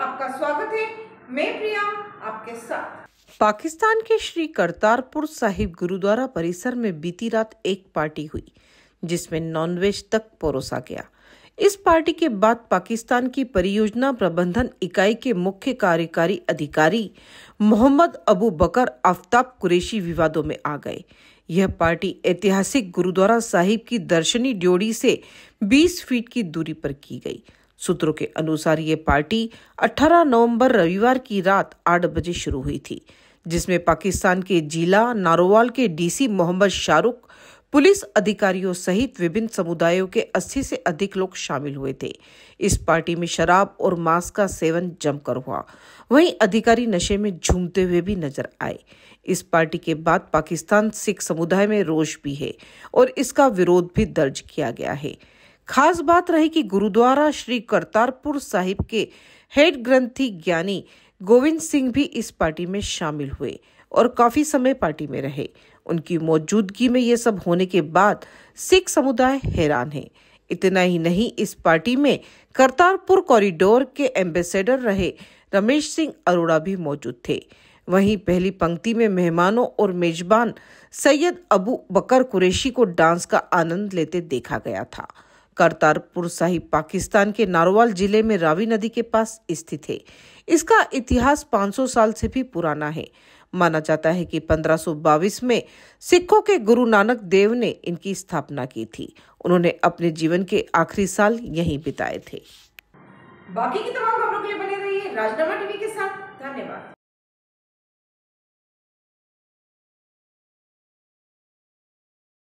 आपका स्वागत है मैं प्रिया आपके साथ पाकिस्तान के श्री करतारपुर साहिब गुरुद्वारा परिसर में बीती रात एक पार्टी हुई जिसमें नॉनवेज तक परोसा गया इस पार्टी के बाद पाकिस्तान की परियोजना प्रबंधन इकाई के मुख्य कार्यकारी अधिकारी मोहम्मद अबू बकर आफ्ताब कुरेशी विवादों में आ गए यह पार्टी ऐतिहासिक गुरुद्वारा साहिब की दर्शनी ड्योड़ी से 20 फीट की दूरी पर की गई सूत्रों के अनुसार ये पार्टी 18 नवंबर रविवार की रात 8 बजे शुरू हुई थी जिसमें पाकिस्तान के जिला नारोवाल के डीसी मोहम्मद शाहरुख पुलिस अधिकारियों सहित विभिन्न समुदायों के 80 से अधिक लोग शामिल हुए थे इस पार्टी में शराब और मांस का सेवन जमकर हुआ वहीं अधिकारी नशे में झूमते हुए भी नजर आए इस पार्टी के बाद पाकिस्तान सिख समुदाय में रोष भी है और इसका विरोध भी दर्ज किया गया है खास बात रही कि गुरुद्वारा श्री करतारपुर साहिब के हेड ग्रंथी ज्ञानी गोविंद सिंह भी इस पार्टी में शामिल हुए और काफी समय पार्टी में रहे उनकी मौजूदगी में ये सब होने के बाद सिख समुदाय हैरान है इतना ही नहीं इस पार्टी में करतारपुर कॉरिडोर के एम्बेसडर रहे रमेश सिंह अरोड़ा भी मौजूद थे वहीं पहली पंक्ति में मेहमानों और मेजबान सैयद अबू बकर कुरैशी को डांस का आनंद लेते देखा गया था करतारपुर साहिब पाकिस्तान के नारोवाल जिले में रावी नदी के पास स्थित है इसका इतिहास 500 साल से भी पुराना है माना जाता है कि 1522 में सिखों के गुरु नानक देव ने इनकी स्थापना की थी उन्होंने अपने जीवन के आखिरी साल यहीं बिताए थे बाकी की तमाम खबरों के लिए बने रहिए राजनामा टीवी के साथ धन्यवाद